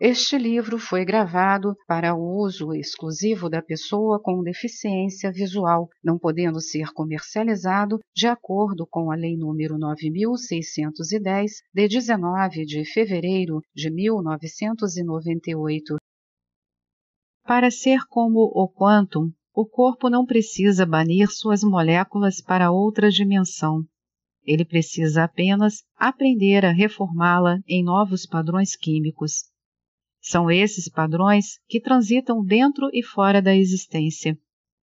Este livro foi gravado para o uso exclusivo da pessoa com deficiência visual, não podendo ser comercializado de acordo com a Lei nº 9610 de 19 de fevereiro de 1998. Para ser como o quantum, o corpo não precisa banir suas moléculas para outra dimensão. Ele precisa apenas aprender a reformá-la em novos padrões químicos. São esses padrões que transitam dentro e fora da existência,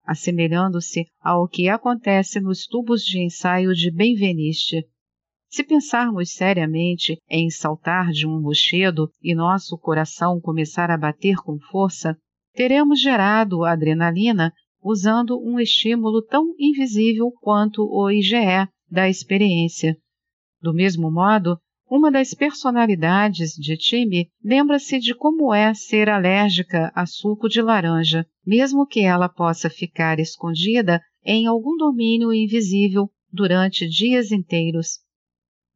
assemelhando-se ao que acontece nos tubos de ensaio de Benveniste. Se pensarmos seriamente em saltar de um rochedo e nosso coração começar a bater com força, teremos gerado adrenalina usando um estímulo tão invisível quanto o IgE da experiência. Do mesmo modo, uma das personalidades de Timmy lembra-se de como é ser alérgica a suco de laranja, mesmo que ela possa ficar escondida em algum domínio invisível durante dias inteiros.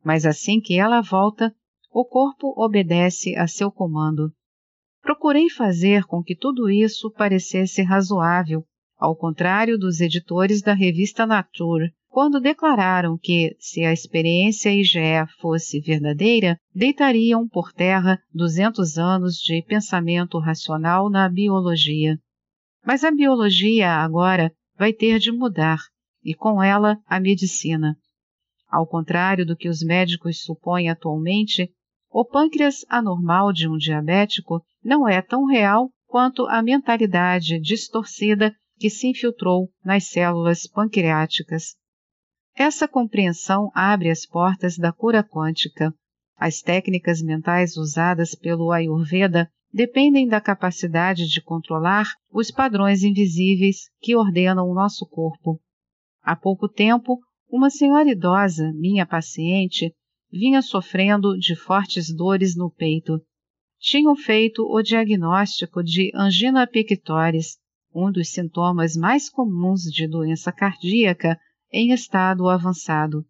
Mas assim que ela volta, o corpo obedece a seu comando. Procurei fazer com que tudo isso parecesse razoável, ao contrário dos editores da revista Nature, quando declararam que, se a experiência IGE fosse verdadeira, deitariam por terra 200 anos de pensamento racional na biologia. Mas a biologia agora vai ter de mudar, e com ela a medicina. Ao contrário do que os médicos supõem atualmente, o pâncreas anormal de um diabético não é tão real quanto a mentalidade distorcida que se infiltrou nas células pancreáticas. Essa compreensão abre as portas da cura quântica. As técnicas mentais usadas pelo Ayurveda dependem da capacidade de controlar os padrões invisíveis que ordenam o nosso corpo. Há pouco tempo, uma senhora idosa, minha paciente, vinha sofrendo de fortes dores no peito. Tinham feito o diagnóstico de angina pectoris, um dos sintomas mais comuns de doença cardíaca, em estado avançado.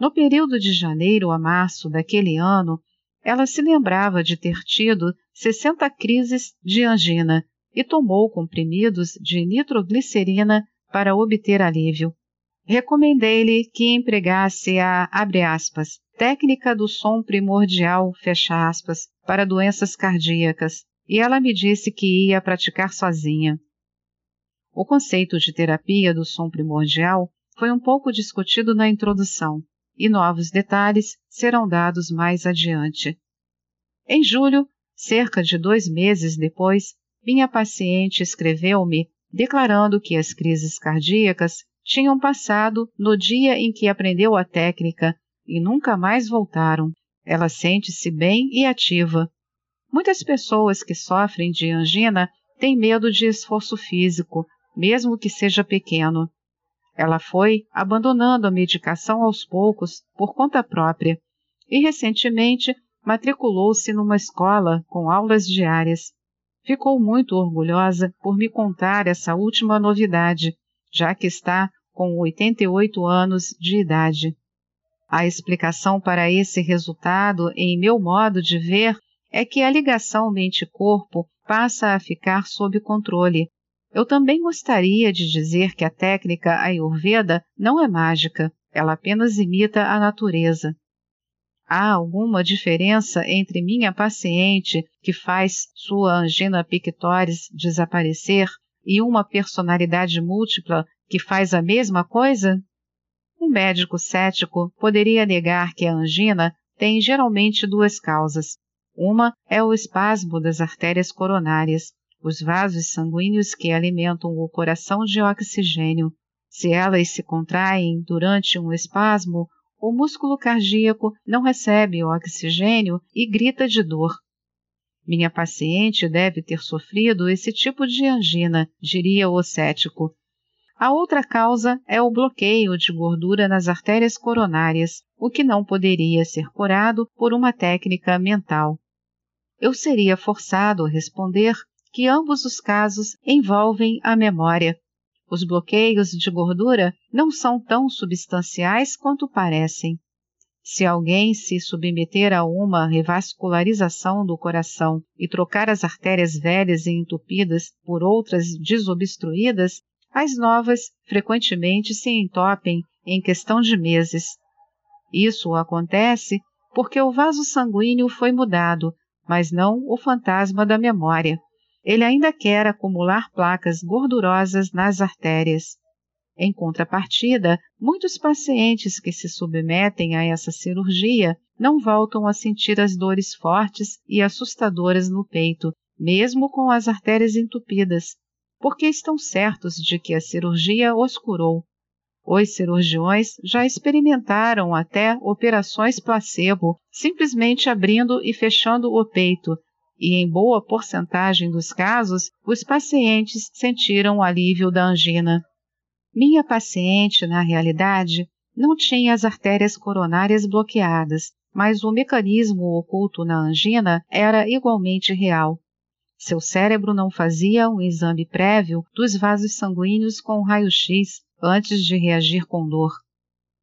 No período de janeiro a março daquele ano, ela se lembrava de ter tido 60 crises de angina e tomou comprimidos de nitroglicerina para obter alívio. Recomendei-lhe que empregasse a, aspas, técnica do som primordial, aspas, para doenças cardíacas, e ela me disse que ia praticar sozinha. O conceito de terapia do som primordial foi um pouco discutido na introdução, e novos detalhes serão dados mais adiante. Em julho, cerca de dois meses depois, minha paciente escreveu-me declarando que as crises cardíacas tinham passado no dia em que aprendeu a técnica e nunca mais voltaram. Ela sente-se bem e ativa. Muitas pessoas que sofrem de angina têm medo de esforço físico, mesmo que seja pequeno. Ela foi abandonando a medicação aos poucos por conta própria e recentemente matriculou-se numa escola com aulas diárias. Ficou muito orgulhosa por me contar essa última novidade, já que está com 88 anos de idade. A explicação para esse resultado, em meu modo de ver, é que a ligação mente-corpo passa a ficar sob controle eu também gostaria de dizer que a técnica Ayurveda não é mágica, ela apenas imita a natureza. Há alguma diferença entre minha paciente, que faz sua angina pictoris desaparecer, e uma personalidade múltipla que faz a mesma coisa? Um médico cético poderia negar que a angina tem geralmente duas causas. Uma é o espasmo das artérias coronárias, os vasos sanguíneos que alimentam o coração de oxigênio, se elas se contraem durante um espasmo, o músculo cardíaco não recebe o oxigênio e grita de dor. Minha paciente deve ter sofrido esse tipo de angina, diria o cético. A outra causa é o bloqueio de gordura nas artérias coronárias, o que não poderia ser curado por uma técnica mental. Eu seria forçado a responder que ambos os casos envolvem a memória. Os bloqueios de gordura não são tão substanciais quanto parecem. Se alguém se submeter a uma revascularização do coração e trocar as artérias velhas e entupidas por outras desobstruídas, as novas frequentemente se entopem em questão de meses. Isso acontece porque o vaso sanguíneo foi mudado, mas não o fantasma da memória. Ele ainda quer acumular placas gordurosas nas artérias. Em contrapartida, muitos pacientes que se submetem a essa cirurgia não voltam a sentir as dores fortes e assustadoras no peito, mesmo com as artérias entupidas, porque estão certos de que a cirurgia os curou. Os cirurgiões já experimentaram até operações placebo, simplesmente abrindo e fechando o peito, e, em boa porcentagem dos casos, os pacientes sentiram o alívio da angina. Minha paciente, na realidade, não tinha as artérias coronárias bloqueadas, mas o mecanismo oculto na angina era igualmente real. Seu cérebro não fazia um exame prévio dos vasos sanguíneos com raio-x antes de reagir com dor.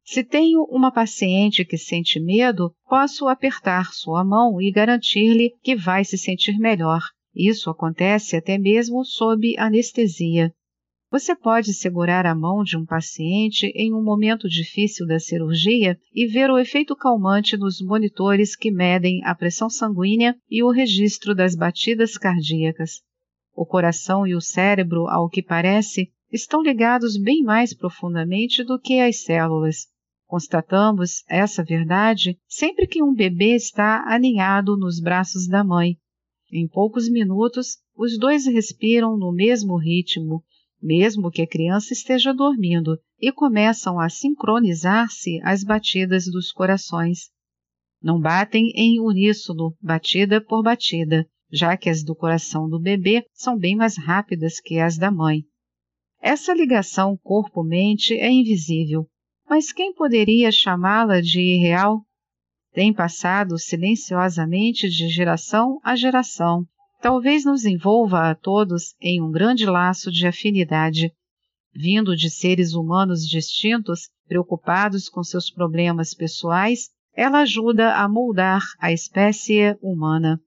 Se tenho uma paciente que sente medo, posso apertar sua mão e garantir-lhe que vai se sentir melhor. Isso acontece até mesmo sob anestesia. Você pode segurar a mão de um paciente em um momento difícil da cirurgia e ver o efeito calmante nos monitores que medem a pressão sanguínea e o registro das batidas cardíacas. O coração e o cérebro, ao que parece, estão ligados bem mais profundamente do que as células. Constatamos essa verdade sempre que um bebê está aninhado nos braços da mãe. Em poucos minutos, os dois respiram no mesmo ritmo, mesmo que a criança esteja dormindo, e começam a sincronizar-se as batidas dos corações. Não batem em uníssono, batida por batida, já que as do coração do bebê são bem mais rápidas que as da mãe. Essa ligação corpo-mente é invisível, mas quem poderia chamá-la de irreal? Tem passado silenciosamente de geração a geração. Talvez nos envolva a todos em um grande laço de afinidade, vindo de seres humanos distintos, preocupados com seus problemas pessoais ela ajuda a moldar a espécie humana.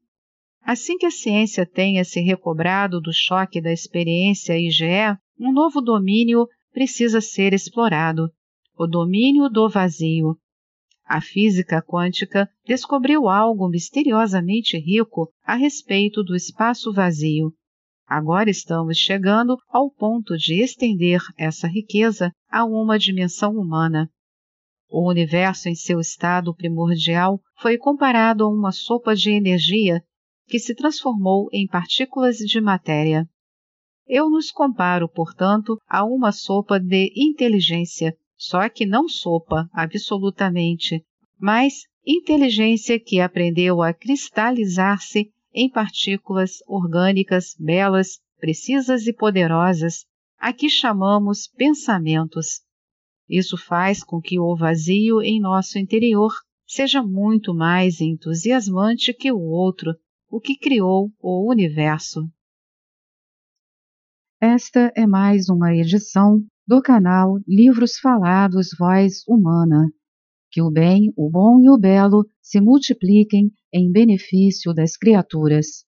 Assim que a ciência tenha se recobrado do choque da experiência IgE, um novo domínio precisa ser explorado o domínio do vazio. A física quântica descobriu algo misteriosamente rico a respeito do espaço vazio. Agora estamos chegando ao ponto de estender essa riqueza a uma dimensão humana. O universo, em seu estado primordial, foi comparado a uma sopa de energia que se transformou em partículas de matéria. Eu nos comparo, portanto, a uma sopa de inteligência só que não sopa, absolutamente, mas inteligência que aprendeu a cristalizar-se em partículas orgânicas belas, precisas e poderosas, a que chamamos pensamentos. Isso faz com que o vazio em nosso interior seja muito mais entusiasmante que o outro, o que criou o universo. Esta é mais uma edição do canal Livros Falados Voz Humana. Que o bem, o bom e o belo se multipliquem em benefício das criaturas.